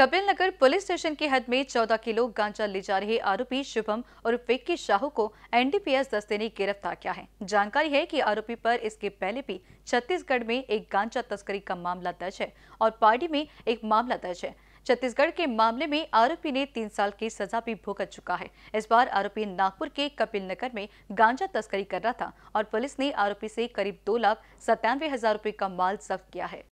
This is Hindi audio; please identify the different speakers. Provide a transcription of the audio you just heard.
Speaker 1: कपिल नगर पुलिस स्टेशन की हद में 14 किलो गांजा ले जा रहे आरोपी शुभम और विक्की शाहू को एनडीपीएस दस्ते ने गिरफ्तार किया है जानकारी है कि आरोपी पर इसके पहले भी छत्तीसगढ़ में एक गांजा तस्करी का मामला दर्ज है और पार्टी में एक मामला दर्ज है छत्तीसगढ़ के मामले में आरोपी ने तीन साल की सजा भी भुगत चुका है इस बार आरोपी नागपुर के कपिल नगर में गांजा तस्करी कर रहा था और पुलिस ने आरोपी से करीब दो लाख सत्तानवे हजार रूपए का माल जब्त किया है